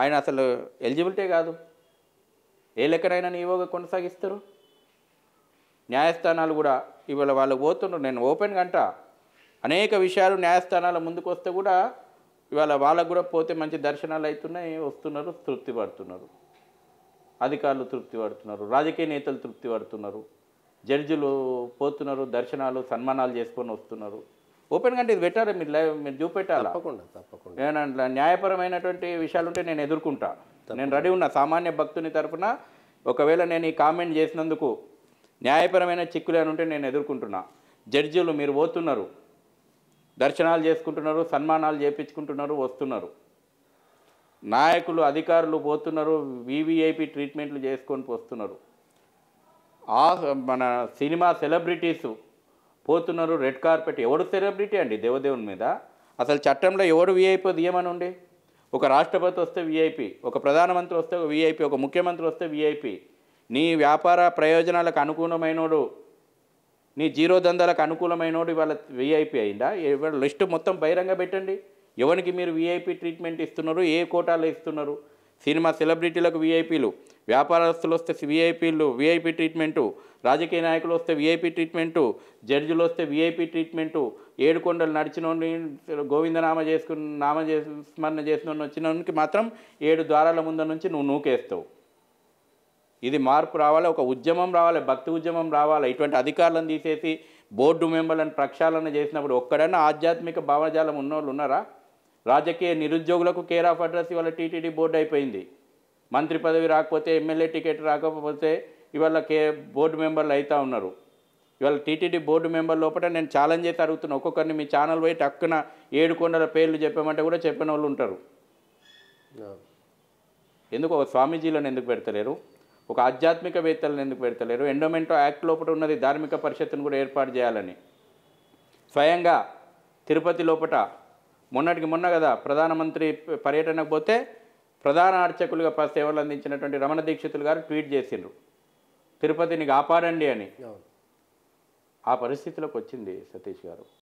ఆయన అసలు ఎలిజిబిలిటీ కాదు ఏ లెక్కనైనా నియోగ కొనసాగిస్తారు న్యాయస్థానాలు కూడా ఇవాళ వాళ్ళు పోతున్నారు నేను ఓపెన్ గంట అనేక విషయాలు న్యాయస్థానాల ముందుకు వస్తే కూడా ఇవాళ వాళ్ళకు కూడా పోతే మంచి దర్శనాలు అవుతున్నాయి వస్తున్నారు తృప్తి పడుతున్నారు అధికారులు తృప్తి పడుతున్నారు రాజకీయ నేతలు తృప్తి పడుతున్నారు జడ్జిలు పోతున్నారు దర్శనాలు సన్మానాలు చేసుకొని వస్తున్నారు ఓపెన్గా అంటే ఇది పెట్టాలి మీరు లైవ్ మీరు చూపెట్టాలి తప్పకుండా తప్పకుండా నేను న్యాయపరమైనటువంటి విషయాలు ఉంటే నేను ఎదుర్కొంటా నేను రెడీ ఉన్నా సామాన్య భక్తుని తరఫున ఒకవేళ నేను ఈ కామెంట్ చేసినందుకు న్యాయపరమైన చిక్కులు అని ఉంటే నేను ఎదుర్కొంటున్నా జడ్జీలు మీరు పోతున్నారు దర్శనాలు చేసుకుంటున్నారు సన్మానాలు చేపించుకుంటున్నారు వస్తున్నారు నాయకులు అధికారులు పోతున్నారు వివిఐపి ట్రీట్మెంట్లు చేసుకొని పోస్తున్నారు ఆ మన సినిమా సెలబ్రిటీసు పోతున్నారు రెడ్ కార్పెట్ ఎవడు సెలబ్రిటీ అండి దేవదేవుని మీద అసలు చట్టంలో ఎవడు వీఐపీ దియమని ఉండే ఒక రాష్ట్రపతి వస్తే వీఐపీ ఒక ప్రధానమంత్రి వస్తే వీఐపీ ఒక ముఖ్యమంత్రి వస్తే వీఐపీ నీ వ్యాపార ప్రయోజనాలకు అనుకూలమైనోడు నీ జీరో దందాలకు అనుకూలమైనోడు ఇవాళ వీఐపీ అయిందా ఇవాళ లిస్టు మొత్తం బహిరంగ పెట్టండి ఎవరికి మీరు వీఐపీ ట్రీట్మెంట్ ఇస్తున్నారు ఏ కోటాలో ఇస్తున్నారు సినిమా సెలబ్రిటీలకు వీఐపీలు వ్యాపారస్తులు వస్తే వీఐపీలు వీఐపీ ట్రీట్మెంటు రాజకీయ నాయకులు వస్తే వీఐపీ ట్రీట్మెంటు జడ్జిలు వస్తే వీఐపీ ట్రీట్మెంటు ఏడుకొండలు నడిచిన గోవిందనామ చేసుకుని నామ స్మరణ చేసిన వచ్చినకి మాత్రం ఏడు ద్వారాల ముందు నుంచి నువ్వు నూకేస్తావు ఇది మార్పు రావాలి ఒక ఉద్యమం రావాలి భక్తి ఉద్యమం రావాలి ఇటువంటి అధికారులను తీసేసి బోర్డు మెంబర్లను ప్రక్షాళన చేసినప్పుడు ఒక్కడన్నా ఆధ్యాత్మిక భావజాలం ఉన్నోళ్ళు ఉన్నారా రాజకీయ నిరుద్యోగులకు కేర్ ఆఫ్ అడ్రస్ ఇవాళ టీటీడీ బోర్డు అయిపోయింది మంత్రి పదవి రాకపోతే ఎమ్మెల్యే టికెట్ రాకపోతే ఇవాళ కే బోర్డు మెంబర్లు అవుతూ ఉన్నారు ఇవాళ టీటీడీ బోర్డు మెంబర్ లోపల నేను ఛాలెంజ్ అయితే అడుగుతున్నాను ఒక్కొక్కరిని మీ ఛానల్ పోయి టక్కున ఏడు కొండల పేర్లు చెప్పామంటే కూడా చెప్పిన వాళ్ళు ఉంటారు ఎందుకు ఒక స్వామీజీలను ఎందుకు పెడతలేరు ఒక ఆధ్యాత్మికవేత్తలను ఎందుకు పెడతలేరు ఎండోమెంటో యాక్ట్ లోపల ఉన్నది ధార్మిక పరిషత్తును కూడా ఏర్పాటు చేయాలని స్వయంగా తిరుపతి లోపల మొన్నటికి మొన్న కదా ప్రధానమంత్రి పర్యటనకు పోతే ప్రధాన అర్చకులుగా సేవలు అందించినటువంటి రమణ దీక్షితులు గారు ట్వీట్ చేసిండ్రు తిరుపతిని కాపాడండి అని ఆ పరిస్థితిలోకి వచ్చింది సతీష్ గారు